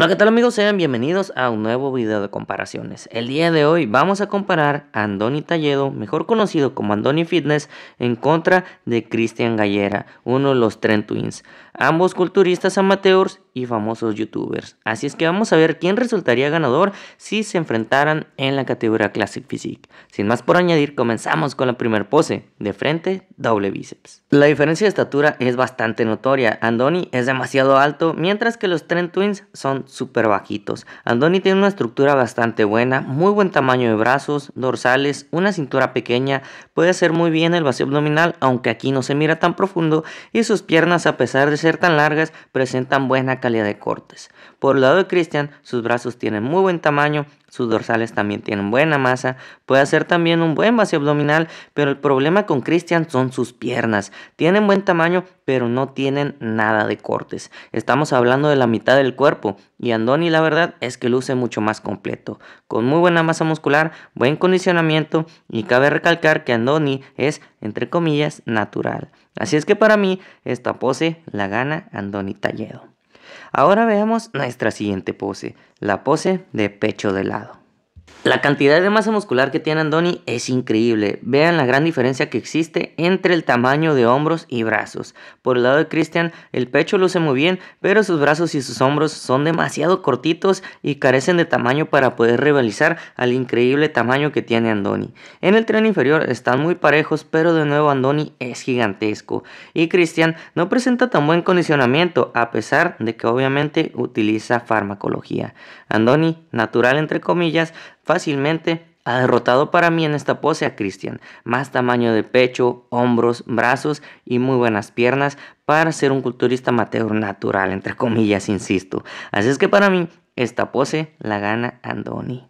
Hola, ¿qué tal amigos? Sean bienvenidos a un nuevo video de comparaciones. El día de hoy vamos a comparar a Andoni Talledo, mejor conocido como Andoni Fitness, en contra de Cristian Gallera, uno de los Tren Twins, ambos culturistas amateurs y famosos youtubers. Así es que vamos a ver quién resultaría ganador si se enfrentaran en la categoría Classic Physique. Sin más por añadir, comenzamos con la primera pose, de frente doble bíceps. La diferencia de estatura es bastante notoria. Andoni es demasiado alto, mientras que los Trent Twins son súper bajitos. Andoni tiene una estructura bastante buena, muy buen tamaño de brazos, dorsales, una cintura pequeña, puede hacer muy bien el vacío abdominal, aunque aquí no se mira tan profundo, y sus piernas, a pesar de ser tan largas, presentan buena calidad de cortes. Por el lado de Christian, sus brazos tienen muy buen tamaño, sus dorsales también tienen buena masa, puede hacer también un buen vacío abdominal, pero el problema con Christian son sus piernas. Tienen buen tamaño, pero no tienen nada de cortes. Estamos hablando de la mitad del cuerpo y Andoni la verdad es que luce mucho más completo, con muy buena masa muscular, buen condicionamiento y cabe recalcar que Andoni es, entre comillas, natural. Así es que para mí esta pose la gana Andoni Talledo. Ahora veamos nuestra siguiente pose, la pose de pecho de lado. La cantidad de masa muscular que tiene Andoni es increíble. Vean la gran diferencia que existe entre el tamaño de hombros y brazos. Por el lado de Christian, el pecho lo luce muy bien, pero sus brazos y sus hombros son demasiado cortitos y carecen de tamaño para poder rivalizar al increíble tamaño que tiene Andoni. En el tren inferior están muy parejos, pero de nuevo Andoni es gigantesco. Y Christian no presenta tan buen condicionamiento, a pesar de que obviamente utiliza farmacología. Andoni, natural entre comillas, Fácilmente ha derrotado para mí en esta pose a Christian. Más tamaño de pecho, hombros, brazos y muy buenas piernas para ser un culturista amateur natural, entre comillas, insisto. Así es que para mí esta pose la gana Andoni.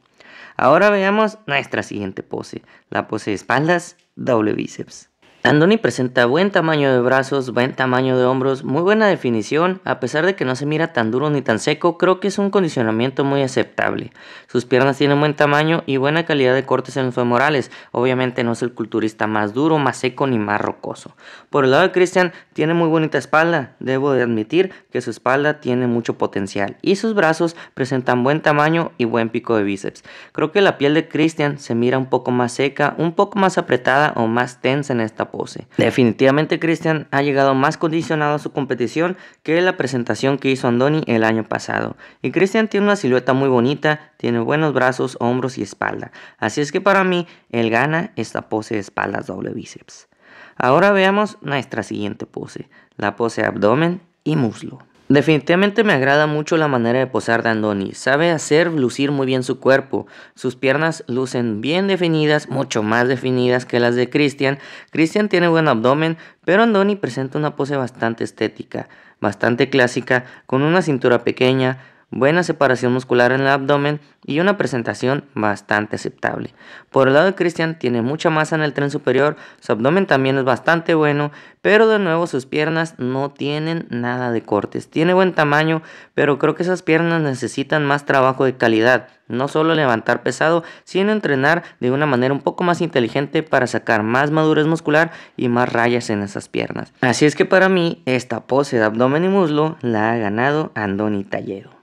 Ahora veamos nuestra siguiente pose, la pose de espaldas, doble bíceps. Andoni presenta buen tamaño de brazos, buen tamaño de hombros, muy buena definición, a pesar de que no se mira tan duro ni tan seco, creo que es un condicionamiento muy aceptable. Sus piernas tienen buen tamaño y buena calidad de cortes en los femorales, obviamente no es el culturista más duro, más seco ni más rocoso. Por el lado de Christian, tiene muy bonita espalda, debo de admitir que su espalda tiene mucho potencial y sus brazos presentan buen tamaño y buen pico de bíceps. Creo que la piel de Christian se mira un poco más seca, un poco más apretada o más tensa en esta pose. Definitivamente Christian ha llegado más condicionado a su competición que la presentación que hizo Andoni el año pasado. Y Christian tiene una silueta muy bonita, tiene buenos brazos, hombros y espalda. Así es que para mí, él gana esta pose de espaldas doble bíceps. Ahora veamos nuestra siguiente pose, la pose abdomen y muslo. Definitivamente me agrada mucho la manera de posar de Andoni. Sabe hacer lucir muy bien su cuerpo. Sus piernas lucen bien definidas, mucho más definidas que las de Christian. Christian tiene buen abdomen, pero Andoni presenta una pose bastante estética, bastante clásica, con una cintura pequeña, buena separación muscular en el abdomen y una presentación bastante aceptable. Por el lado de Cristian tiene mucha masa en el tren superior, su abdomen también es bastante bueno, pero de nuevo sus piernas no tienen nada de cortes. Tiene buen tamaño, pero creo que esas piernas necesitan más trabajo de calidad, no solo levantar pesado, sino entrenar de una manera un poco más inteligente para sacar más madurez muscular y más rayas en esas piernas. Así es que para mí esta pose de abdomen y muslo la ha ganado Andoni Talledo.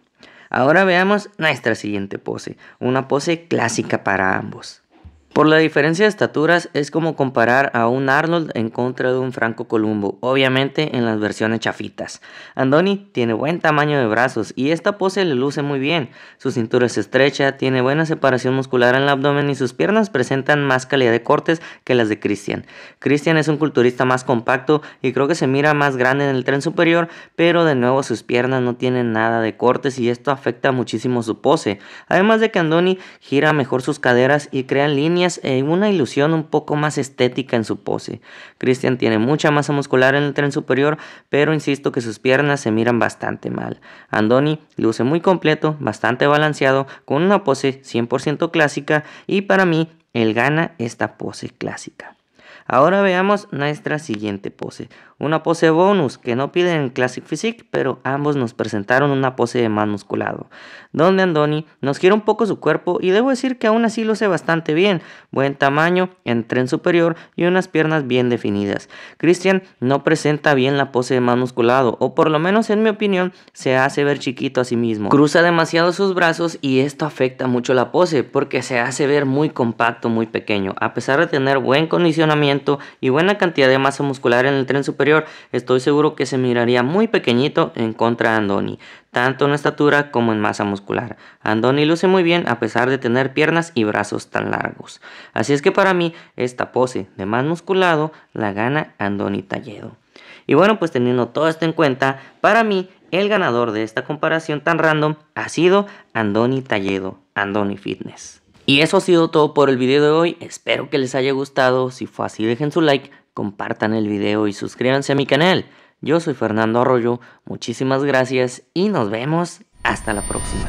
Ahora veamos nuestra siguiente pose, una pose clásica para ambos. Por la diferencia de estaturas es como comparar a un Arnold en contra de un Franco Columbo, obviamente en las versiones chafitas. Andoni tiene buen tamaño de brazos y esta pose le luce muy bien. Su cintura es estrecha, tiene buena separación muscular en el abdomen y sus piernas presentan más calidad de cortes que las de Christian. Christian es un culturista más compacto y creo que se mira más grande en el tren superior, pero de nuevo sus piernas no tienen nada de cortes y esto afecta muchísimo su pose. Además de que Andoni gira mejor sus caderas y crea líneas eh, una ilusión un poco más estética en su pose. Christian tiene mucha masa muscular en el tren superior, pero insisto que sus piernas se miran bastante mal. Andoni luce muy completo, bastante balanceado, con una pose 100% clásica y para mí él gana esta pose clásica. Ahora veamos nuestra siguiente pose. Una pose bonus que no piden en Classic Physique, pero ambos nos presentaron una pose de más musculado. Donde Andoni nos gira un poco su cuerpo y debo decir que aún así lo sé bastante bien. Buen tamaño, en tren superior y unas piernas bien definidas. Christian no presenta bien la pose de más musculado, o por lo menos en mi opinión se hace ver chiquito a sí mismo. Cruza demasiado sus brazos y esto afecta mucho la pose porque se hace ver muy compacto, muy pequeño. A pesar de tener buen condicionamiento, y buena cantidad de masa muscular en el tren superior, estoy seguro que se miraría muy pequeñito en contra de Andoni, tanto en estatura como en masa muscular. Andoni luce muy bien a pesar de tener piernas y brazos tan largos. Así es que para mí esta pose de más musculado la gana Andoni Talledo. Y bueno, pues teniendo todo esto en cuenta, para mí el ganador de esta comparación tan random ha sido Andoni Talledo, Andoni Fitness. Y eso ha sido todo por el video de hoy, espero que les haya gustado, si fue así dejen su like, compartan el video y suscríbanse a mi canal. Yo soy Fernando Arroyo, muchísimas gracias y nos vemos hasta la próxima.